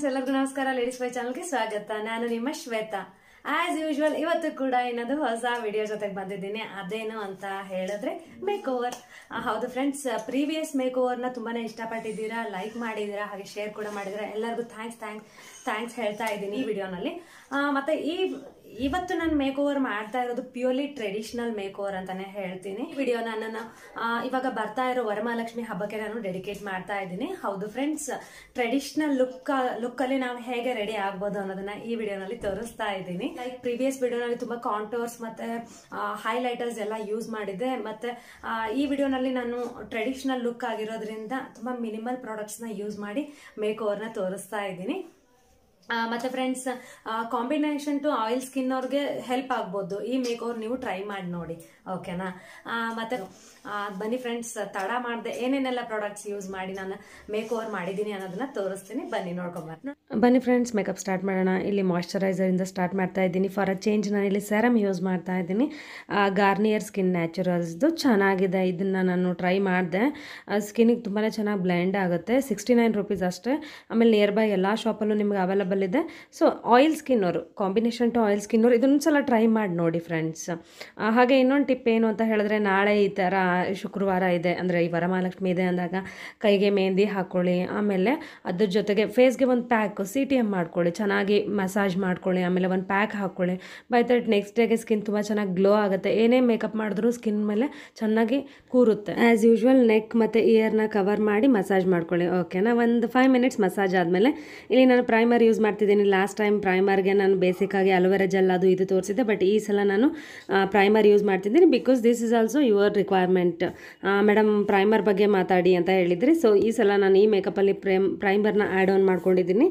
Friends ಎಲ್ಲರಿಗೂ ನಮಸ್ಕಾರ ladies by ಗೆ ಸ್ವಾಗತ ನಾನು ನಿಮ್ಮ ಶ್ವೇತಾ ಆಸ್ ಯೂಶುವಲ್ ಇವತ್ತು ಕೂಡ ಏನಾದ್ರು ಹೊಸ ವಿಡಿಯೋ ಜೊತೆಗೆ ಬಂದಿದ್ದೀನಿ ಅದೇನು ಅಂತ ಹೇಳಿದ್ರೆ ಮೇಕ್ ಓವರ್ ಹೌದು ಫ್ರೆಂಡ್ಸ್ ಪ್ರೀವಿಯಸ್ ಮೇಕ್ ಓವರ್ನ ತುಂಬಾನೇ ಇಷ್ಟಪಟ್ಟಿದ್ದೀರಾ ಲೈಕ್ ಮಾಡಿದೀರಾ ಹಾಗೆ ಶೇರ್ ಕೂಡ ಮಾಡಿದೀರಾ ಎಲ್ಲರಿಗೂ ಥ್ಯಾಂಕ್ಸ್ ಥ್ಯಾಂಕ್ಸ್ ಥ್ಯಾಂಕ್ಸ್ ಹೇಳ್ತಾ ಇದ್ದೀನಿ ಈ ವಿಡಿಯೋನಲ್ಲಿ ಮತ್ತೆ ಈ ಇವತ್ತು ನಾನು ಮೇಕ್ ಓವರ್ ಮಾಡ್ತಾ ಇರೋದು ಪ್ಯೂರ್ಲಿ ಟ್ರೆಡಿಷನಲ್ ಮೇಕ್ ಓವರ್ ಅಂತಾನೆ ಹೇಳ್ತೀನಿ ವಿಡಿಯೋ ನಾನು ಇವಾಗ ಬರ್ತಾ ಇರೋ ವರಮಹಾಲಕ್ಷ್ಮಿ ಹಬ್ಬಕ್ಕೆ ನಾನು ಡೆಡಿಕೇಟ್ ಮಾಡ್ತಾ ಇದ್ದೀನಿ ಹೌದು ಫ್ರೆಂಡ್ಸ್ ಟ್ರೆಡಿಷನಲ್ ಲುಕ್ ಲುಕ್ ಅಲ್ಲಿ ನಾವು ಹೇಗೆ ರೆಡಿ ಆಗ್ಬೋದು ಅನ್ನೋದನ್ನ ಈ ವಿಡಿಯೋನಲ್ಲಿ ತೋರಿಸ್ತಾ ಇದ್ದೀನಿ ಲೈಕ್ ಪ್ರಿವಿಯಸ್ ವಿಡಿಯೋನಲ್ಲಿ ತುಂಬಾ ಕಾಂಟೋರ್ಸ್ ಮತ್ತೆ ಹೈಲೈಟರ್ಸ್ ಎಲ್ಲ ಯೂಸ್ ಮಾಡಿದೆ ಮತ್ತೆ ಈ ವಿಡಿಯೋನಲ್ಲಿ ನಾನು ಟ್ರೆಡಿಷನಲ್ ಲುಕ್ ಆಗಿರೋದ್ರಿಂದ ತುಂಬಾ ಮಿನಿಮಲ್ ಪ್ರಾಡಕ್ಟ್ಸ್ ನ ಯೂಸ್ ಮಾಡಿ ಮೇಕ್ ನ ತೋರಿಸ್ತಾ ಇದ್ದೀನಿ ಮತ್ತೆ friends combination to oil skin ಅವ್ರಿಗೆ ಹೆಲ್ಪ್ ಆಗ್ಬೋದು ಈ ಮೇಕ್ ಓವರ್ ನೀವು ಟ್ರೈ ಮಾಡಿ ನೋಡಿ ಓಕೆನಾ ಮತ್ತೆ ಬನ್ನಿ ಫ್ರೆಂಡ್ಸ್ ತಡ ಮಾಡಿದೆ ಏನೇನೆಲ್ಲ ಪ್ರಾಡಕ್ಟ್ಸ್ ಯೂಸ್ ಮಾಡಿ ನಾನು ಮೇಕ್ ಓವರ್ ಮಾಡಿದ್ದೀನಿ ಅನ್ನೋದನ್ನ ತೋರಿಸ್ತೀನಿ ಬನ್ನಿ ನೋಡ್ಕೊಂಬರ್ನ ಬನ್ನಿ ಫ್ರೆಂಡ್ಸ್ ಮೇಕಪ್ ಸ್ಟಾರ್ಟ್ ಮಾಡೋಣ ಇಲ್ಲಿ ಇಂದ ಸ್ಟಾರ್ಟ್ ಮಾಡ್ತಾ ಇದ್ದೀನಿ ಫಾರ್ ಅ ಚೇಂಜ್ ನಾನು ಇಲ್ಲಿ ಸೆರಮ್ ಯೂಸ್ ಮಾಡ್ತಾ ಇದ್ದೀನಿ ಗಾರ್ನಿಯರ್ ಸ್ಕಿನ್ ನ್ಯಾಚುರಲ್ಸ್ದು ಚೆನ್ನಾಗಿದೆ ಇದನ್ನು ನಾನು ಟ್ರೈ ಮಾಡಿದೆ ಸ್ಕಿನ್ಗೆ ತುಂಬಾ ಚೆನ್ನಾಗಿ ಬ್ಲೆಂಡ್ ಆಗುತ್ತೆ ಸಿಕ್ಸ್ಟಿ ನೈನ್ ರುಪೀಸ್ ಅಷ್ಟೇ ಆಮೇಲೆ ನಿಯರ್ ಬೈ ಎಲ್ಲ ಶಾಪಲ್ಲೂ ನಿಮ್ಗೆ ಅವೈಲಬಲ್ ಇದೆ ಸೊ ಆಯಿಲ್ ಸ್ಕಿನ್ನವರು ಕಾಂಬಿನೇಷನ್ ಟು ಆಯಿಲ್ ಸ್ಕಿನ್ನವರು ಇದೊಂದು ಸಲ ಟ್ರೈ ಮಾಡಿ ನೋಡಿ ಫ್ರೆಂಡ್ಸ್ ಹಾಗೆ ಇನ್ನೊಂದು ಟಿಪ್ ಪೇನು ಅಂತ ಹೇಳಿದ್ರೆ ನಾಳೆ ಈ ಥರ ಶುಕ್ರವಾರ ಇದೆ ಅಂದರೆ ಈ ವರಮಹಾಲಕ್ಷ್ಮಿ ಇದೆ ಅಂದಾಗ ಕೈಗೆ ಮೆಹಂದಿ ಹಾಕ್ಕೊಳ್ಳಿ ಆಮೇಲೆ ಅದ್ರ ಜೊತೆಗೆ ಫೇಸ್ಗೆ ಒಂದು ಪ್ಯಾಕ್ ಸಿ ಟಿ ಎಮ್ ಮಾಡ್ಕೊಳ್ಳಿ ಚೆನ್ನಾಗಿ ಮಸಾಜ್ ಮಾಡ್ಕೊಳ್ಳಿ ಆಮೇಲೆ ಒಂದು ಪ್ಯಾಕ್ ಹಾಕ್ಕೊಳ್ಳಿ ಬೈ ದಟ್ ನೆಕ್ಸ್ಟ್ ಡೇಗೆ ಸ್ಕಿನ್ ತುಂಬ ಚೆನ್ನಾಗಿ ಗ್ಲೋ ಆಗುತ್ತೆ ಏನೇ ಮೇಕಪ್ ಮಾಡಿದ್ರೂ ಸ್ಕಿನ್ ಮೇಲೆ ಚೆನ್ನಾಗಿ ಕೂರುತ್ತೆ ಆ್ಯಸ್ ಯೂಶ್ವಲ್ ನೆಕ್ ಮತ್ತು ಇಯರ್ನ ಕವರ್ ಮಾಡಿ ಮಸಾಜ್ ಮಾಡ್ಕೊಳ್ಳಿ ಓಕೆನಾ ಒಂದು ಫೈವ್ ಮಿನಿಟ್ಸ್ ಮಸಾಜ್ ಆದಮೇಲೆ ಇಲ್ಲಿ ನಾನು ಪ್ರೈಮರ್ ಯೂಸ್ ಮಾಡ್ತಿದ್ದೀನಿ ಲಾಸ್ಟ್ ಟೈಮ್ ಪ್ರೈಮರ್ಗೆ ನಾನು ಬೇಸಿಕ್ಕಾಗಿ ಅಲೋವೆರಾ ಜೆಲ್ ಅದು ಇದು ತೋರಿಸಿದ್ದೆ ಬಟ್ ಈ ಸಲ ನಾನು ಪ್ರೈಮರ್ ಯೂಸ್ ಮಾಡ್ತಿದ್ದೆ because this is also your requirement madam primer ಬಗ್ಗೆ ಮಾತಾಡಿ ಅಂತ ಹೇಳಿದರೆ ಸೊ ಈ ಸಲ ನಾನು ಈ ಮೇಕಪ್ಪಲ್ಲಿ ಪ್ರೈಮ್ ಪ್ರೈಮರ್ನ ಆ್ಯಡ್ ಆನ್ ಮಾಡ್ಕೊಂಡಿದ್ದೀನಿ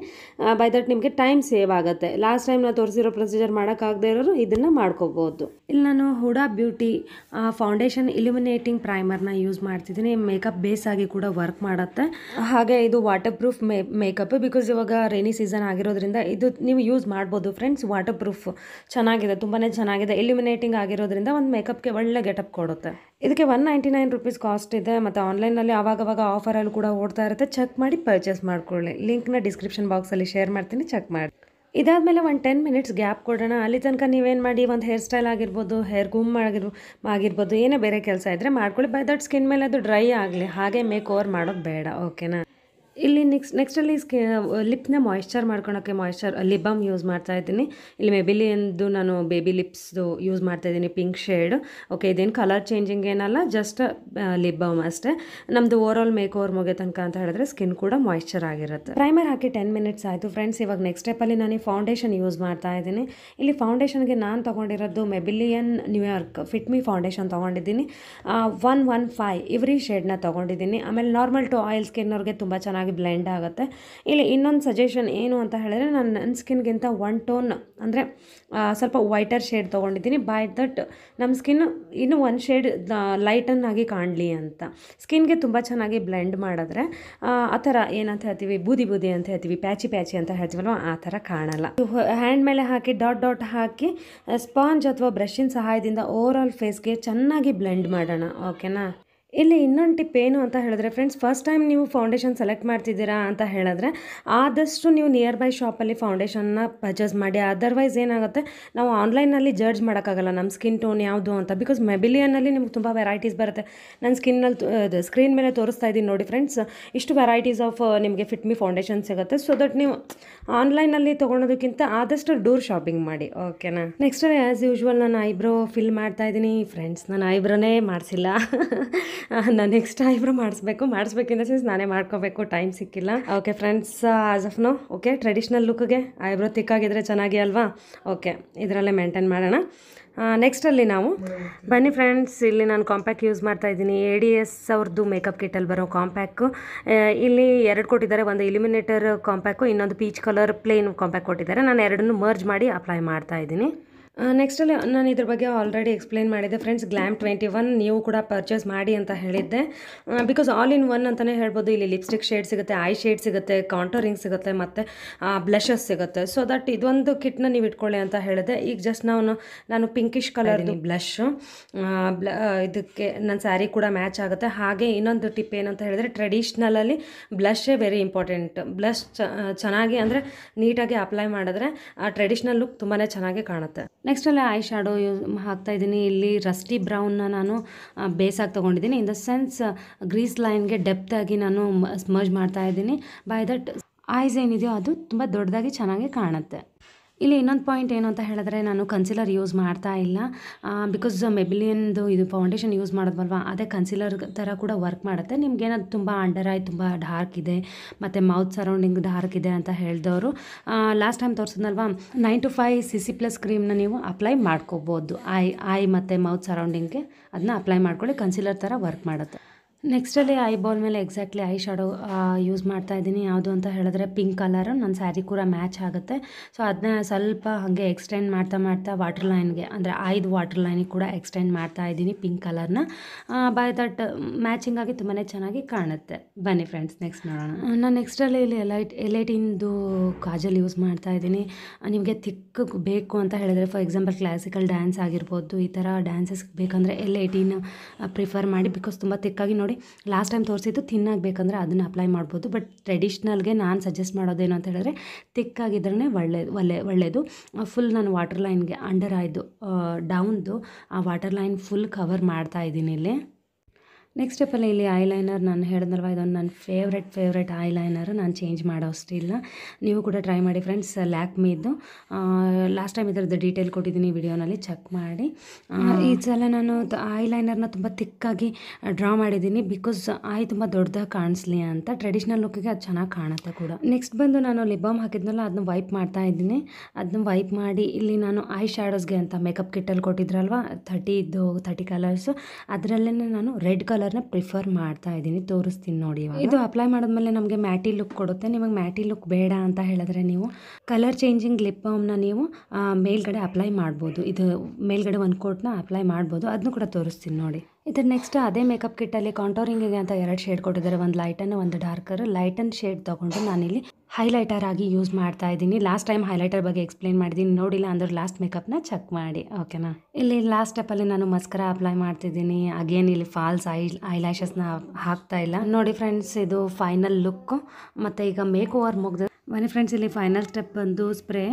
ಬೈ ದಟ್ ನಿಮಗೆ ಟೈಮ್ ಸೇವ್ ಆಗುತ್ತೆ ಲಾಸ್ಟ್ ಟೈಮ್ ನಾವು ತೋರಿಸಿರೋ ಪ್ರೊಸೀಜರ್ ಮಾಡೋಕ್ಕಾಗದೇ ಇರೋರು ಇದನ್ನು ಮಾಡ್ಕೋಬೋದು ಇಲ್ಲಿ ನಾನು ಹುಡಾ ಬ್ಯೂಟಿ ಫೌಂಡೇಶನ್ ಇಲ್ಯುಮಿನೇಟಿಂಗ್ ಪ್ರೈಮರ್ನ ಯೂಸ್ ಮಾಡ್ತಿದ್ದೀನಿ ಮೇಕಪ್ ಬೇಸ್ ಆಗಿ ಕೂಡ ವರ್ಕ್ ಮಾಡುತ್ತೆ ಹಾಗೆ ಇದು ವಾಟರ್ ಪ್ರೂಫ್ ಮೇಕಪ್ ಬಿಕಾಸ್ ಇವಾಗ ರೈನಿ ಸೀಸನ್ ಆಗಿರೋದ್ರಿಂದ ಇದು ನೀವು ಯೂಸ್ ಮಾಡ್ಬೋದು ಫ್ರೆಂಡ್ಸ್ ವಾಟರ್ ಪ್ರೂಫ್ ಚೆನ್ನಾಗಿದೆ ತುಂಬಾ ಚೆನ್ನಾಗಿದೆ ಇಲ್ಯುಮಿನೇಟಿಂಗ್ ಆಗಿರೋದ್ರಿಂದ ಒಂದು ಮೇಕಪ್ ಗೆಟಪ್ಗೆ ಒಳ್ಳೆ ಗೆಟಪ್ ಕೊಡುತ್ತೆ ಇದಕ್ಕೆ one ninety nine rupees cost ಇದೆ ಮತ್ತು ಆನ್ಲೈನಲ್ಲಿ ಆವಾಗವಾಗ ಅಲ್ಲಿ ಕೂಡ ಓಡ್ತಾ ಇರುತ್ತೆ ಚೆಕ್ ಮಾಡಿ ಪರ್ಚೇಸ್ ಮಾಡ್ಕೊಳ್ಳಿ ಲಿಂಕ್ನ ಡಿಸ್ಕ್ರಿಪ್ಷನ್ ಬಾಕ್ಸಲ್ಲಿ ಶೇರ್ ಮಾಡ್ತೀನಿ ಚೆಕ್ ಮಾಡಿ ಇದಾದಮೇಲೆ ಒಂದು ಟೆನ್ ಮಿನಿಟ್ಸ್ ಗ್ಯಾಪ್ ಕೊಡೋಣ ಅಲ್ಲಿ ತನಕ ನೀವೇನು ಮಾಡಿ ಒಂದು ಹೇರ್ ಸ್ಟೈಲ್ ಆಗಿರ್ಬೋದು ಹೇರ್ ಗುಮ್ ಆಗಿರ್ ಆಗಿರ್ಬೋದು ಏನೇ ಬೇರೆ ಕೆಲಸ ಇದ್ದರೆ ಮಾಡ್ಕೊಳ್ಳಿ ಬೈ ದಟ್ ಸ್ಕಿನ್ ಮೇಲೆ ಅದು ಡ್ರೈ ಆಗಲಿ ಹಾಗೆ ಮೇಕ್ ಓವರ್ ಮಾಡೋದು ಬೇಡ ಓಕೆನಾ ಇಲ್ಲಿ ನೆಕ್ಸ್ಟ್ ನೆಕ್ಸ್ಟಲ್ಲಿ ಸ್ಕಿ ಲಿಪ್ನ ಮಾಯಿಶ್ಚರ್ ಮಾಡ್ಕೊಳೋಕ್ಕೆ ಮಾಯಿಶ್ಚರ್ ಲಿಪ್ ಬಾಮ್ ಯೂಸ್ ಮಾಡ್ತಾ ಇದ್ದೀನಿ ಇಲ್ಲಿ ಮೆಬಿಲಿಯನ್ದು ನಾನು ಬೇಬಿ ಲಿಪ್ಸ್ದು ಯೂಸ್ ಮಾಡ್ತಾ ಇದ್ದೀನಿ ಪಿಂಕ್ ಶೇಡ್ ಓಕೆ ಇದೇನು ಕಲರ್ ಚೇಂಜಿಂಗ್ ಏನಲ್ಲ ಜಸ್ಟ್ ಲಿಪ್ ಬಾಮ್ ಅಷ್ಟೇ ನಮ್ಮದು ಓವರ್ ಆಲ್ ಮೇಕ್ ಓವರ್ ಮುಗಿಯೋ ತನಕ ಅಂತ ಹೇಳಿದ್ರೆ ಸ್ಕಿನ್ ಕೂಡ ಮಾಯಿಶ್ಚರ್ ಆಗಿರುತ್ತೆ ಪ್ರೈಮರ್ ಹಾಕಿ ಟೆನ್ ಮಿನಿಟ್ಸ್ ಆಯಿತು ಫ್ರೆಂಡ್ಸ್ ಇವಾಗ ನೆಕ್ಸ್ಟ್ ಸ್ಟೆಪ್ಪಲ್ಲಿ ನಾನು ಈ ಫೌಂಡೇಶನ್ ಯೂಸ್ ಮಾಡ್ತಾ ಇದ್ದೀನಿ ಇಲ್ಲಿ ಫೌಂಡೇಶನ್ಗೆ ನಾನು ತೊಗೊಂಡಿರೋದು Maybelline New York fit me foundation ತೊಗೊಂಡಿದ್ದೀನಿ ಒನ್ ಒನ್ ಫೈವ್ ಇವ್ರಿ ಶೇಡ್ನ ತೊಗೊಂಡಿದ್ದೀನಿ ಆಮೇಲೆ ನಾರ್ಮಲ್ ಟು ಆಯಿಲ್ ಸ್ಕಿನ್ ಸ್ಕಿನ್ನವ್ರಿಗೆ ತುಂಬ ಚೆನ್ನಾಗಿ ಚೆನ್ನಾಗಿ ಬ್ಲೆಂಡ್ ಆಗುತ್ತೆ ಇಲ್ಲಿ ಇನ್ನೊಂದು ಸಜೆಷನ್ ಏನು ಅಂತ ಹೇಳಿದ್ರೆ ನಾನು ನನ್ನ ಸ್ಕಿನ್ಗಿಂತ ಒನ್ ಟೋನ್ ಅಂದರೆ ಸ್ವಲ್ಪ ವೈಟರ್ ಶೇಡ್ ತೊಗೊಂಡಿದ್ದೀನಿ ಬೈ ದಟ್ ನಮ್ಮ ಸ್ಕಿನ್ ಇನ್ನು ಒನ್ ಶೇಡ್ ಲೈಟನ್ನಾಗಿ ಕಾಣಲಿ ಅಂತ ಸ್ಕಿನ್ಗೆ ತುಂಬ ಚೆನ್ನಾಗಿ ಬ್ಲೆಂಡ್ ಮಾಡಿದ್ರೆ ಆ ಥರ ಏನಂತ ಹೇಳ್ತೀವಿ ಬೂದಿ ಬೂದಿ ಅಂತ ಹೇಳ್ತೀವಿ ಪ್ಯಾಚಿ ಪ್ಯಾಚಿ ಅಂತ ಹೇಳ್ತೀವಲ್ಲ ಆ ಥರ ಕಾಣಲ್ಲ ಹ್ಯಾಂಡ್ ಮೇಲೆ ಹಾಕಿ ಡಾಟ್ ಡಾಟ್ ಹಾಕಿ ಸ್ಪಾಂಜ್ ಅಥವಾ ಬ್ರಷಿನ ಸಹಾಯದಿಂದ ಓವರ್ ಆಲ್ ಫೇಸ್ಗೆ ಚೆನ್ನಾಗಿ ಬ್ಲೆಂಡ್ ಮಾಡೋಣ ಓಕೆನಾ ಇಲ್ಲಿ ಇನ್ನೊಂದು ಟಿಪ್ ಏನು ಅಂತ ಹೇಳಿದ್ರೆ ಫ್ರೆಂಡ್ಸ್ ಫಸ್ಟ್ ಟೈಮ್ ನೀವು ಫೌಂಡೇಶನ್ ಸೆಲೆಕ್ಟ್ ಮಾಡ್ತಿದ್ದೀರಾ ಅಂತ ಹೇಳಿದ್ರೆ ಆದಷ್ಟು ನೀವು ನಿಯರ್ ಬೈ ಶಾಪಲ್ಲಿ ಫೌಂಡೇಶನ್ನ ಪರ್ಚೇಸ್ ಮಾಡಿ ಅದರ್ವೈಸ್ ಏನಾಗುತ್ತೆ ನಾವು ಆನ್ಲೈನಲ್ಲಿ ಜಡ್ಜ್ ಮಾಡೋಕ್ಕಾಗಲ್ಲ ನಮ್ಮ ಸ್ಕಿನ್ ಟೋನ್ ಯಾವುದು ಅಂತ ಬಿಕಾಸ್ ಮೆಬಿಲಿಯನ್ನಲ್ಲಿ ನಿಮ್ಗೆ ತುಂಬ ವೆರೈಟೀಸ್ ಬರುತ್ತೆ ನನ್ನ ಸ್ಕಿನ್ನಲ್ಲಿ ಸ್ಕ್ರೀನ್ ಮೇಲೆ ತೋರಿಸ್ತಾ ಇದ್ದೀನಿ ನೋಡಿ ಫ್ರೆಂಡ್ಸ್ ಇಷ್ಟು ವೆರೈಟೀಸ್ ಆಫ್ ನಿಮಗೆ ಫಿಟ್ ಮಿ ಫೌಂಡೇಶನ್ ಸಿಗುತ್ತೆ ಸೊ ದಟ್ ನೀವು ಆನ್ಲೈನಲ್ಲಿ ತೊಗೊಳೋದಕ್ಕಿಂತ ಆದಷ್ಟು ಡೂರ್ ಶಾಪಿಂಗ್ ಮಾಡಿ ಓಕೆನಾ ನೆಕ್ಸ್ಟ್ ಆ್ಯಸ್ ಯೂಶ್ವಲ್ ನಾನು ಐಬ್ರೋ ಫಿಲ್ ಮಾಡ್ತಾ ಇದ್ದೀನಿ ಫ್ರೆಂಡ್ಸ್ ನಾನು ಐಬ್ರೋನೇ ಮಾಡಿಸಿಲ್ಲ ನಾನು ನೆಕ್ಸ್ಟ್ ಐಬ್ರೋ ಮಾಡಿಸ್ಬೇಕು ಮಾಡಿಸ್ಬೇಕಿಂದ ಸಿನ್ಸ್ ನಾನೇ ಮಾಡ್ಕೋಬೇಕು ಟೈಮ್ ಸಿಕ್ಕಿಲ್ಲ okay friends as of now okay traditional ಲುಕ್ಗೆ ಐಬ್ರೋ ತಿಕ್ಕಾಗಿದ್ರೆ ಚೆನ್ನಾಗಿ ಅಲ್ವಾ ಓಕೆ ಇದರಲ್ಲೇ ಮೇಂಟೈನ್ ಮಾಡೋಣ ನೆಕ್ಸ್ಟಲ್ಲಿ ನಾವು ಬನ್ನಿ ಫ್ರೆಂಡ್ಸ್ ಇಲ್ಲಿ ನಾನು ಕಾಂಪ್ಯಾಕ್ ಯೂಸ್ ಮಾಡ್ತಾ ಇದ್ದೀನಿ ಎ ಡಿ ಎಸ್ ಅವ್ರದ್ದು ಮೇಕಪ್ ಕಿಟ್ಟಲ್ಲಿ ಬರೋ ಕಾಂಪ್ಯಾಕ್ ಇಲ್ಲಿ ಎರಡು ಕೊಟ್ಟಿದ್ದಾರೆ ಒಂದು ಇಲಿಮಿನೇಟರ್ ಕಾಂಪ್ಯಾಕು ಇನ್ನೊಂದು ಪೀಚ್ ಕಲರ್ ಪ್ಲೇನ್ ಕಾಂಪ್ಯಾಕ್ ಕೊಟ್ಟಿದ್ದಾರೆ ನಾನು ಎರಡನ್ನೂ ಮರ್ಜ್ ಮಾಡಿ ಅಪ್ಲೈ ಮಾಡ್ತಾ ಇದ್ದೀನಿ ನೆಕ್ಸ್ಟಲ್ಲಿ ನಾನು ಇದ್ರ ಬಗ್ಗೆ ಆಲ್ರೆಡಿ ಎಕ್ಸ್ಪ್ಲೇನ್ ಮಾಡಿದೆ ಫ್ರೆಂಡ್ಸ್ ಗ್ಲ್ಯಾಮ್ ಟ್ವೆಂಟಿ ಒನ್ ನೀವು ಕೂಡ ಪರ್ಚೇಸ್ ಮಾಡಿ ಅಂತ ಹೇಳಿದ್ದೆ ಬಿಕಾಸ್ ಆಲ್ ಇನ್ ಒನ್ ಅಂತಲೇ ಹೇಳ್ಬೋದು ಇಲ್ಲಿ ಲಿಪ್ಸ್ಟಿಕ್ ಶೇಡ್ ಸಿಗುತ್ತೆ ಐ ಶೇಡ್ ಸಿಗುತ್ತೆ ಕೌಂಟರಿಂಗ್ ಸಿಗುತ್ತೆ ಮತ್ತು ಬ್ಲಷಸ್ ಸಿಗುತ್ತೆ ಸೊ ದಟ್ ಇದೊಂದು ಕಿಟ್ನ ನೀವು ಇಟ್ಕೊಳ್ಳಿ ಅಂತ ಹೇಳಿದೆ ಈಗ ಜಸ್ಟ್ ನಾನು ನಾನು ಪಿಂಕಿಶ್ ಕಲರ್ದು ಬ್ಲಷ್ ಬ್ಲ ಇದಕ್ಕೆ ನನ್ನ ಸ್ಯಾರಿ ಕೂಡ ಮ್ಯಾಚ್ ಆಗುತ್ತೆ ಹಾಗೆ ಇನ್ನೊಂದು ಟಿಪ್ ಏನಂತ ಹೇಳಿದರೆ ಟ್ರೆಡಿಷ್ನಲಲ್ಲಿ ಬ್ಲಷೇ ವೆರಿ ಇಂಪಾರ್ಟೆಂಟ್ ಬ್ಲಷ್ ಚೆನ್ನಾಗಿ ಅಂದರೆ ನೀಟಾಗಿ ಅಪ್ಲೈ ಮಾಡಿದ್ರೆ ಆ ಟ್ರೆಡಿಷ್ನಲ್ ಲುಕ್ ತುಂಬಾ ಚೆನ್ನಾಗಿ ಕಾಣುತ್ತೆ ನೆಕ್ಸ್ಟ್ ಐ ಶ್ಯಾಡೋ ಯೂಸ್ ಹಾಕ್ತಾಯಿದ್ದೀನಿ ಇಲ್ಲಿ ರಸ್ಟಿ ಬ್ರೌನ್ನ ನಾನು ಬೇಸಾಗಿ ತೊಗೊಂಡಿದ್ದೀನಿ ಇನ್ ದ ಸೆನ್ಸ್ ಗ್ರೀಸ್ ಲೈನ್ಗೆ ಡೆಪ್ತಾಗಿ ಆಗಿ ನಾನು ಸ್ಮರ್ಜ್ ಇದ್ದೀನಿ ಬೈ ದಟ್ ಐಸ್ ಏನಿದೆಯೋ ಅದು ತುಂಬ ದೊಡ್ಡದಾಗಿ ಚೆನ್ನಾಗಿ ಕಾಣುತ್ತೆ ಇಲ್ಲಿ ಇನ್ನೊಂದು ಪಾಯಿಂಟ್ ಏನು ಅಂತ ಹೇಳಿದ್ರೆ ನಾನು ಕನ್ಸಿಲರ್ ಯೂಸ್ ಮಾಡ್ತಾ ಇಲ್ಲ ಬಿಕಾಸ್ ಮೆಬಿಲಿಯನ್ದು ಇದು ಫೌಂಡೇಶನ್ ಯೂಸ್ ಮಾಡೋದ್ವಲ್ವಾ ಅದೇ ಕನ್ಸಿಲರ್ ಥರ ಕೂಡ ವರ್ಕ್ ಮಾಡುತ್ತೆ ನಿಮ್ಗೇನಾದ್ರು ತುಂಬ ಅಂಡರ್ ಐ ತುಂಬ ಡಾರ್ಕ್ ಇದೆ ಮತ್ತು ಮೌತ್ ಸರೌಂಡಿಂಗ್ ಡಾರ್ಕ್ ಇದೆ ಅಂತ ಹೇಳಿದವರು ಲಾಸ್ಟ್ ಟೈಮ್ ತೋರ್ಸಿದ್ನಲ್ವಾ nine to five C C plus ಕ್ರೀಮ್ನ ನೀವು ಅಪ್ಲೈ ಮಾಡ್ಕೋಬೋದು ಐ ಐ ಮತ್ತು ಮೌತ್ ಸರೌಂಡಿಂಗ್ಗೆ ಅದನ್ನ ಅಪ್ಲೈ ಮಾಡ್ಕೊಳ್ಳಿ ಕನ್ಸಿಲರ್ ಥರ ವರ್ಕ್ ಮಾಡುತ್ತೆ ನೆಕ್ಸ್ಟಲ್ಲಿ ಐ ಬಾಲ್ ಮೇಲೆ ಎಕ್ಸಾಕ್ಟ್ಲಿ ಐ ಶಾಡೋ ಯೂಸ್ ಮಾಡ್ತಾ ಇದ್ದೀನಿ ಯಾವುದು ಅಂತ ಹೇಳಿದ್ರೆ ಪಿಂಕ್ ಕಲರು ನನ್ನ ಸ್ಯಾರಿ ಕೂಡ ಮ್ಯಾಚ್ ಆಗುತ್ತೆ ಸೊ ಅದನ್ನ ಸ್ವಲ್ಪ ಹಾಗೆ ಎಕ್ಸ್ಟೆಂಡ್ ಮಾಡ್ತಾ ಮಾಡ್ತಾ ವಾಟರ್ ಲೈನ್ಗೆ ಅಂದರೆ ಐದು ವಾಟರ್ ಲೈನಿಗೆ ಕೂಡ ಎಕ್ಸ್ಟೆಂಡ್ ಮಾಡ್ತಾ ಇದ್ದೀನಿ ಪಿಂಕ್ ಕಲರ್ನ ಬೈ ದಟ್ ಮ್ಯಾಚಿಂಗ್ ಆಗಿ ತುಂಬಾ ಚೆನ್ನಾಗಿ ಕಾಣುತ್ತೆ ಬನ್ನಿ ಫ್ರೆಂಡ್ಸ್ ನೆಕ್ಸ್ಟ್ ನೋಡೋಣ ನಾನು ನೆಕ್ಸ್ಟಲ್ಲಿ ಇಲ್ಲಿ ಎಲೈಟ್ ಎಲೈಟಿಂದು ಕಾಜಲ್ ಯೂಸ್ ಮಾಡ್ತಾ ಇದ್ದೀನಿ ನಿಮಗೆ ಥಿಕ್ ಬೇಕು ಅಂತ ಹೇಳಿದರೆ ಫಾರ್ ಎಕ್ಸಾಂಪಲ್ ಕ್ಲಾಸಿಕಲ್ ಡ್ಯಾನ್ಸ್ ಆಗಿರ್ಬೋದು ಈ ಥರ ಡ್ಯಾನ್ಸಸ್ ಬೇಕಂದರೆ ಎಲ್ ಏಯ್ಟೀನ್ ಪ್ರಿಫರ್ ಮಾಡಿ ಬಿಕಾಸ್ ತುಂಬ ತಿಕ್ಕಾಗಿ ನೋಡಿ ನೋಡಿ ಲಾಸ್ಟ್ ಟೈಮ್ ತೋರಿಸಿದ್ದು ತಿನ್ನಾಗಬೇಕಂದ್ರೆ ಅದನ್ನು ಅಪ್ಲೈ ಮಾಡ್ಬೋದು ಬಟ್ ಟ್ರೆಡಿಷ್ನಲ್ಗೆ ನಾನು ಸಜೆಸ್ಟ್ ಮಾಡೋದೇನು ಅಂತ ಹೇಳಿದ್ರೆ ತಿಕ್ಕಾಗಿದ್ರೇ ಒಳ್ಳೆಯದು ಒಳ್ಳೆ ಒಳ್ಳೆಯದು ಫುಲ್ ನಾನು ವಾಟರ್ ಲೈನ್ಗೆ ಅಂಡರ್ ಆಯಿತು ಡೌನ್ದು ಆ ವಾಟರ್ ಲೈನ್ ಫುಲ್ ಕವರ್ ಮಾಡ್ತಾ ಇದ್ದೀನಿ ಇಲ್ಲಿ ನೆಕ್ಸ್ಟ್ ಸ್ಟೆಪ್ಪಲ್ಲಿ ಇಲ್ಲಿ ಐ ಲೈನರ್ ನಾನು ಹೇಳಿದ್ರಲ್ವ ಇದೊಂದು ನನ್ನ ಫೇವ್ರೆಟ್ ಫೇವ್ರೆಟ್ ಐ ನಾನು ಚೇಂಜ್ ಮಾಡೋ ಅಷ್ಟಿಲ್ಲ ನೀವು ಕೂಡ ಟ್ರೈ ಮಾಡಿ ಫ್ರೆಂಡ್ಸ್ ಮೀದು ಲಾಸ್ಟ್ ಟೈಮ್ ಇದರದ್ದು ಡೀಟೇಲ್ ಕೊಟ್ಟಿದ್ದೀನಿ ವಿಡಿಯೋನಲ್ಲಿ ಚೆಕ್ ಮಾಡಿ ಈ ಸಲ ನಾನು ಐ ಲೈನರ್ನ ತುಂಬ ತಿಕ್ಕಾಗಿ ಡ್ರಾ ಮಾಡಿದ್ದೀನಿ ಬಿಕಾಸ್ ಐ ತುಂಬ ದೊಡ್ಡದಾಗಿ ಕಾಣಿಸ್ಲಿ ಅಂತ ಟ್ರೆಡಿಷ್ನಲ್ ಲುಕ್ಕಿಗೆ ಅದು ಚೆನ್ನಾಗಿ ಕಾಣುತ್ತೆ ಕೂಡ ನೆಕ್ಸ್ಟ್ ಬಂದು ನಾನು ಲಿಬಾಮ್ ಹಾಕಿದ್ನಲ್ಲ ಅದನ್ನ ವೈಪ್ ಮಾಡ್ತಾ ಇದ್ದೀನಿ ಅದನ್ನ ವೈಪ್ ಮಾಡಿ ಇಲ್ಲಿ ನಾನು ಐ ಶ್ಯಾಡೋಸ್ಗೆ ಅಂತ ಮೇಕಪ್ ಕಿಟ್ಟಲ್ಲಿ ಕೊಟ್ಟಿದ್ರಲ್ವ ಥರ್ಟಿ ಇದ್ದು ಥರ್ಟಿ ಕಲರ್ಸು ಅದರಲ್ಲೇ ನಾನು ರೆಡ್ ಕಲರ್ ಕಲರ್ನ ಪ್ರಿಫರ್ ಮಾಡ್ತಾ ಇದ್ದೀನಿ ತೋರಿಸ್ತೀನಿ ನೋಡಿ ಇದು ಅಪ್ಲೈ ಮಾಡಿದ್ಮೇಲೆ ನಮಗೆ ಮ್ಯಾಟಿ ಲುಕ್ ಕೊಡುತ್ತೆ ನಿಮಗೆ ಮ್ಯಾಟಿ ಲುಕ್ ಬೇಡ ಅಂತ ಹೇಳಿದ್ರೆ ನೀವು ಕಲರ್ ಚೇಂಜಿಂಗ್ ಲಿಪ್ ಬಾಮ್ನ ನೀವು ಮೇಲ್ಗಡೆ ಅಪ್ಲೈ ಮಾಡ್ಬೋದು ಇದು ಮೇಲ್ಗಡೆ ಒಂದು ಕೋಟ್ನ ಅಪ್ಲೈ ಮಾಡ್ಬೋದು ಅದನ್ನು ಕೂಡ ತೋರಿಸ್ತೀನಿ ನೋಡಿ ಇದ್ರ ನೆಕ್ಸ್ಟ್ ಅದೇ ಮೇಕಪ್ ಕಿಟ್ಟಲ್ಲಿ ಕಾಂಟೋರಿಂಗಿಗೆ ಅಂತ ಎರಡು ಶೇಡ್ ಕೊಟ್ಟಿದ್ದಾರೆ ಒಂದು ಲೈಟನ್ನು ಒಂದು ಡಾರ್ಕರ್ ಲೈಟನ್ ಶೇಡ್ ನಾನು ನಾನಿಲ್ಲಿ ಹೈಲೈಟರ್ ಆಗಿ ಯೂಸ್ ಮಾಡ್ತಾ ಇದ್ದೀನಿ ಲಾಸ್ಟ್ ಟೈಮ್ ಹೈಲೈಟರ್ ಬಗ್ಗೆ ಎಕ್ಸ್ಪ್ಲೈನ್ ಮಾಡಿದ್ದೀನಿ ನೋಡಿಲ್ಲ ಅಂದ್ರೆ ಲಾಸ್ಟ್ ನ ಚೆಕ್ ಮಾಡಿ ಓಕೆನಾ ಇಲ್ಲಿ ಲಾಸ್ಟ್ ಅಲ್ಲಿ ನಾನು ಮಸ್ಕರ ಅಪ್ಲೈ ಮಾಡ್ತಿದ್ದೀನಿ ಅಗೇನ್ ಇಲ್ಲಿ ಫಾಲ್ಸ್ ಐ ನ ಹಾಕ್ತಾ ಇಲ್ಲ ನೋಡಿ ಫ್ರೆಂಡ್ಸ್ ಇದು ಫೈನಲ್ ಲುಕ್ ಮತ್ತೆ ಈಗ ಮೇಕ್ ಓವರ್ ಮುಗ್ದು ಬನ್ನಿ ಫ್ರೆಂಡ್ಸ್ ಇಲ್ಲಿ ಫೈನಲ್ ಸ್ಟೆಪ್ ಬಂದು ಸ್ಪ್ರೇ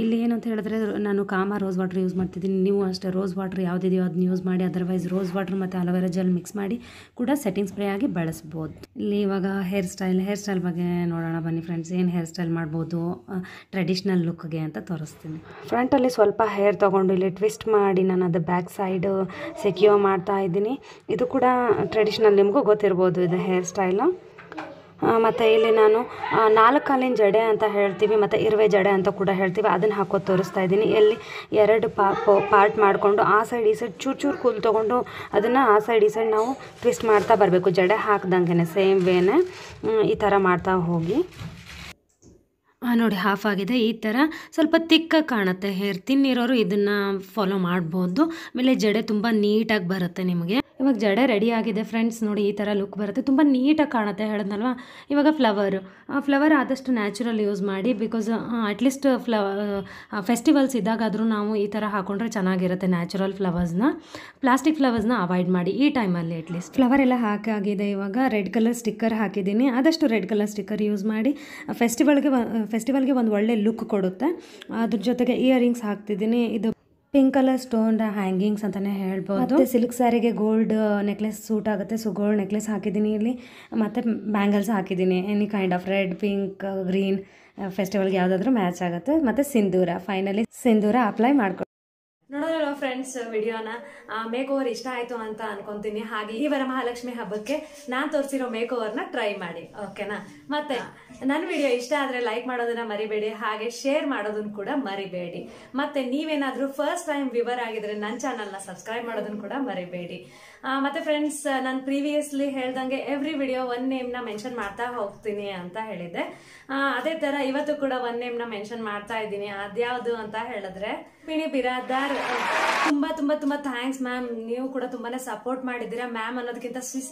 ಇಲ್ಲಿ ಏನು ಅಂತ ಹೇಳಿದ್ರೆ ನಾನು ಕಾಮ ರೋಸ್ ವಾಟ್ರ್ ಯೂಸ್ ಮಾಡ್ತಿದ್ದೀನಿ ನೀವು ಅಷ್ಟೇ ರೋಸ್ ವಾಟ್ರ್ ಯಾವುದಿದೆಯೋ ಅದನ್ನ ಯೂಸ್ ಮಾಡಿ ಅದರ್ವೈಸ್ ರೋಸ್ ವಾಟ್ರ್ ಮತ್ತು ಅಲೋವೆರಾ ಜೆಲ್ ಮಿಕ್ಸ್ ಮಾಡಿ ಕೂಡ ಸೆಟ್ಟಿಂಗ್ ಸ್ಪ್ರೇ ಆಗಿ ಬಳಸ್ಬೋದು ಇಲ್ಲಿ ಇವಾಗ ಹೇರ್ ಸ್ಟೈಲ್ ಹೇರ್ ಸ್ಟೈಲ್ ಬಗ್ಗೆ ನೋಡೋಣ ಬನ್ನಿ ಫ್ರೆಂಡ್ಸ್ ಏನು ಹೇರ್ ಸ್ಟೈಲ್ ಮಾಡ್ಬೋದು ಟ್ರೆಡಿಷ್ನಲ್ ಲುಕ್ಗೆ ಅಂತ ತೋರಿಸ್ತೀನಿ ಫ್ರಂಟಲ್ಲಿ ಸ್ವಲ್ಪ ಹೇರ್ ತೊಗೊಂಡು ಇಲ್ಲಿ ಟ್ವಿಸ್ಟ್ ಮಾಡಿ ನಾನು ಅದು ಬ್ಯಾಕ್ ಸೈಡ್ ಸೆಕ್ಯೂರ್ ಮಾಡ್ತಾ ಇದ್ದೀನಿ ಇದು ಕೂಡ ಟ್ರೆಡಿಷ್ನಲ್ ನಿಮಗೂ ಗೊತ್ತಿರ್ಬೋದು ಇದು ಹೇರ್ ಸ್ಟೈಲು ಮತ್ತು ಇಲ್ಲಿ ನಾನು ನಾಲ್ಕು ಕಾಲಿನ ಜಡೆ ಅಂತ ಹೇಳ್ತೀವಿ ಮತ್ತು ಇರುವೆ ಜಡೆ ಅಂತ ಕೂಡ ಹೇಳ್ತೀವಿ ಅದನ್ನು ಹಾಕೋ ತೋರಿಸ್ತಾ ಇದ್ದೀನಿ ಎಲ್ಲಿ ಎರಡು ಪಾರ್ಟ್ ಮಾಡಿಕೊಂಡು ಆ ಸೈಡ್ ಈ ಸೈಡ್ ಚೂರು ಚೂರು ಕೂಲ್ ತೊಗೊಂಡು ಅದನ್ನು ಆ ಸೈಡ್ ಈ ಸೈಡ್ ನಾವು ಟ್ವಿಸ್ಟ್ ಮಾಡ್ತಾ ಬರಬೇಕು ಜಡೆ ಹಾಕ್ದಂಗೆ ಸೇಮ್ ವೇನೇ ಈ ಥರ ಮಾಡ್ತಾ ಹೋಗಿ ನೋಡಿ ಹಾಫ್ ಆಗಿದೆ ಈ ಥರ ಸ್ವಲ್ಪ ತಿಕ್ಕಾಗಿ ಕಾಣುತ್ತೆ ಹೇರ್ ತಿನ್ನಿರೋರು ಇದನ್ನು ಫಾಲೋ ಮಾಡ್ಬೋದು ಆಮೇಲೆ ಜಡೆ ತುಂಬ ನೀಟಾಗಿ ಬರುತ್ತೆ ನಿಮಗೆ ಇವಾಗ ಜಡೆ ರೆಡಿ ಆಗಿದೆ ಫ್ರೆಂಡ್ಸ್ ನೋಡಿ ಈ ಥರ ಲುಕ್ ಬರುತ್ತೆ ತುಂಬ ನೀಟಾಗಿ ಕಾಣುತ್ತೆ ಹೇಳಿದ್ನಲ್ವ ಇವಾಗ ಫ್ಲವರು ಫ್ಲವರ್ ಆದಷ್ಟು ನ್ಯಾಚುರಲ್ ಯೂಸ್ ಮಾಡಿ ಬಿಕಾಸ್ ಅಟ್ಲೀಸ್ಟ್ ಫ್ಲವ ಫೆಸ್ಟಿವಲ್ಸ್ ಇದ್ದಾಗಾದರೂ ನಾವು ಈ ಥರ ಹಾಕೊಂಡ್ರೆ ಚೆನ್ನಾಗಿರುತ್ತೆ ನ್ಯಾಚುರಲ್ ಫ್ಲವರ್ಸ್ನ ಪ್ಲಾಸ್ಟಿಕ್ ಫ್ಲವರ್ಸ್ನ ಅವಾಯ್ಡ್ ಮಾಡಿ ಈ ಟೈಮಲ್ಲಿ ಅಟ್ಲೀಸ್ಟ್ ಫ್ಲವರ್ ಎಲ್ಲ ಹಾಕಾಗಿದೆ ಇವಾಗ ರೆಡ್ ಕಲರ್ ಸ್ಟಿಕ್ಕರ್ ಹಾಕಿದ್ದೀನಿ ಆದಷ್ಟು ರೆಡ್ ಕಲರ್ ಸ್ಟಿಕ್ಕರ್ ಯೂಸ್ ಮಾಡಿ ಫೆಸ್ಟಿವಲ್ಗೆ ಫೆಸ್ಟಿವಲ್ಗೆ ಒಂದು ಒಳ್ಳೆ ಲುಕ್ ಕೊಡುತ್ತೆ ಅದ್ರ ಜೊತೆಗೆ ಇಯರಿಂಗ್ಸ್ ಹಾಕ್ತಿದ್ದೀನಿ ಇದು ಪಿಂಕ್ ಕಲರ್ ಸ್ಟೋನ್ ಹ್ಯಾಂಗಿಂಗ್ಸ್ ಅಂತಾನೆ ಹೇಳ್ಬೋದು ಸಿಲ್ಕ್ ಸ್ಯಾರಿಗೆ ಗೋಲ್ಡ್ ನೆಕ್ಲೆಸ್ ಸೂಟ್ ಆಗುತ್ತೆ ಸೊ ಗೋಲ್ಡ್ ನೆಕ್ಲೆಸ್ ಹಾಕಿದ್ದೀನಿ ಇಲ್ಲಿ ಮತ್ತೆ ಬ್ಯಾಂಗಲ್ಸ್ ಹಾಕಿದ್ದೀನಿ any kind of red pink green ಫೆಸ್ಟಿವಲ್ಗೆ ಯಾವುದಾದ್ರೂ ಮ್ಯಾಚ್ ಆಗುತ್ತೆ ಮತ್ತೆ ಸಿಂಧೂರ ಫೈನಲಿ ಸಿಂಧೂರ ಅಪ್ಲೈ ಮಾಡ್ಕೊ ನೋಡೋಣ ಫ್ರೆಂಡ್ಸ್ ವಿಡಿಯೋನ ಮೇಕ್ ಓವರ್ ಇಷ್ಟ ಆಯ್ತು ಅಂತ ಅನ್ಕೊಂತೀನಿ ಹಾಗೆ ಈ ವರ ಮಹಾಲಕ್ಷ್ಮಿ ಹಬ್ಬಕ್ಕೆ ನಾನು ತೋರಿಸಿರೋ ಮೇಕ್ ಓವರ್ನ ಟ್ರೈ ಮಾಡಿ ಓಕೆನಾ ಮತ್ತೆ ನನ್ನ ವಿಡಿಯೋ ಇಷ್ಟ ಆದ್ರೆ ಲೈಕ್ ಮಾಡೋದನ್ನ ಮರಿಬೇಡಿ ಹಾಗೆ ಶೇರ್ ಮಾಡೋದನ್ನು ಕೂಡ ಮರಿಬೇಡಿ ಮತ್ತೆ ನೀವೇನಾದ್ರೂ ಫಸ್ಟ್ ಟೈಮ್ ವಿವರ್ ಆಗಿದ್ರೆ ನನ್ನ ಚಾನಲ್ನ ಸಬ್ಸ್ಕ್ರೈಬ್ ಮಾಡೋದನ್ನು ಕೂಡ ಮರಿಬೇಡಿ ಮತ್ತೆ ಫ್ರೆಂಡ್ಸ್ ನಾನು ಪ್ರೀವಿಯಸ್ಲಿ ಹೇಳ್ದಂಗೆ ಎವ್ರಿ ವಿಡಿಯೋ ಒನ್ ನೇಮ್ನ ಮೆನ್ಷನ್ ಮಾಡ್ತಾ ಹೋಗ್ತೀನಿ ಅಂತ ಹೇಳಿದ್ದೆ ಅದೇ ತರ ಇವತ್ತು ಕೂಡ ಒನ್ ನೇಮ್ನ ಮೆನ್ಷನ್ ಮಾಡ್ತಾ ಇದ್ದೀನಿ ಅದ್ಯಾವುದು ಅಂತ ಹೇಳಿದ್ರೆ ಪಿಣಿ ಬಿರಾದಾರ್ ತುಂಬಾ ತುಂಬಾ ತುಂಬಾ ಥ್ಯಾಂಕ್ಸ್ ಮ್ಯಾಮ್ ನೀವು ಕೂಡ ತುಂಬಾನೇ ಸಪೋರ್ಟ್ ಮಾಡಿದ್ದೀರಾ ಮ್ಯಾಮ್ ಅನ್ನೋದಕ್ಕಿಂತ ಸಿಸ್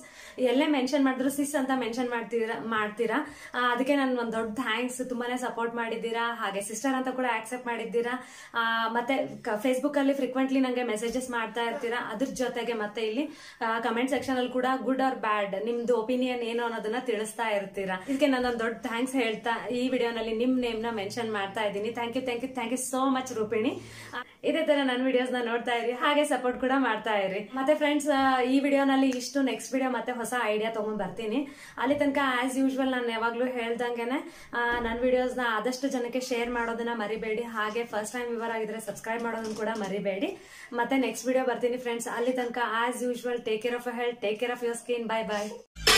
ಎಲ್ಲೇ ಮೆನ್ಷನ್ ಮಾಡಿದ್ರು ಸಿಸ್ ಅಂತ ಮೆನ್ಷನ್ ಮಾಡ್ತೀರಾ ಮಾಡ್ತೀರಾ ಅದಕ್ಕೆ ನಾನು ಒಂದು ದೊಡ್ಡ ಥ್ಯಾಂಕ್ಸ್ ತುಂಬಾನೇ ಸಪೋರ್ಟ್ ಮಾಡಿದ್ದೀರಾ ಹಾಗೆ ಸಿಸ್ಟರ್ ಅಂತ ಕೂಡ ಆಕ್ಸೆಪ್ಟ್ ಮಾಡಿದ್ದೀರಾ ಮತ್ತೆ ಫೇಸ್ಬುಕ್ ಅಲ್ಲಿ ಫ್ರೀಕ್ವೆಂಟ್ಲಿ ನನಗೆ ಮೆಸೇಜಸ್ ಮಾಡ್ತಾ ಇರ್ತೀರಾ ಅದ್ರ ಜೊತೆಗೆ ಮತ್ತೆ ಇಲ್ಲಿ ಕಮೆಂಟ್ ಸೆಕ್ಷನ್ ಅಲ್ಲಿ ಕೂಡ ಗುಡ್ ಆರ್ ಬ್ಯಾಡ್ ನಿಮ್ದು ಒಪಿನಿಯನ್ ಏನು ಅನ್ನೋದನ್ನ ತಿಳಿಸ್ತಾ ಇರ್ತೀರಾ ಇದಕ್ಕೆ ನಾನೊಂದು ದೊಡ್ಡ ಥ್ಯಾಂಕ್ಸ್ ಹೇಳ್ತಾ ಈ ವಿಡಿಯೋನಲ್ಲಿ ನಿಮ್ ನೇಮ್ ನ ಮೆನ್ಷನ್ ಮಾಡ್ತಾ ಇದ್ದೀನಿ thank you thank you thank you so much Rupini ಇದೇ ತರ ನನ್ನ ವಿಡಿಯೋಸ್ ನ ನೋಡ್ತಾ ಇರಿ ಹಾಗೆ ಸಪೋರ್ಟ್ ಕೂಡ ಮಾಡ್ತಾ ಇರಿ ಮತ್ತೆ ಫ್ರೆಂಡ್ಸ್ ಈ ವಿಡಿಯೋನಲ್ಲಿ ಇಷ್ಟು ನೆಕ್ಸ್ಟ್ ವಿಡಿಯೋ ಮತ್ತೆ ಹೊಸ ಐಡಿಯಾ ತಗೊಂಡ್ ಬರ್ತೀನಿ ಅಲ್ಲಿ ತನಕ ಆಸ್ ಯೂಶುವಲ್ ನಾನು ಯಾವಾಗ್ಲೂ ಹೇಳ್ದಂಗೆನೆ ನನ್ನ ವಿಡಿಯೋಸ್ ನ ಆದಷ್ಟು ಜನಕ್ಕೆ ಶೇರ್ ಮಾಡೋದನ್ನ ಮರಿಬೇಡಿ ಹಾಗೆ ಫಸ್ಟ್ ಟೈಮ್ ವಿವರ ಆಗಿದ್ರೆ ಸಬ್ಸ್ಕ್ರೈಬ್ ಮಾಡೋದನ್ನ ಕೂಡ ಮರಿಬೇಡಿ ಮತ್ತೆ ನೆಕ್ಸ್ಟ್ ವಿಡಿಯೋ ಬರ್ತೀನಿ ಫ್ರೆಂಡ್ಸ್ ಅಲ್ಲಿ ತನಕ as usual well. Take care of your health. Take care of your skin. Bye bye.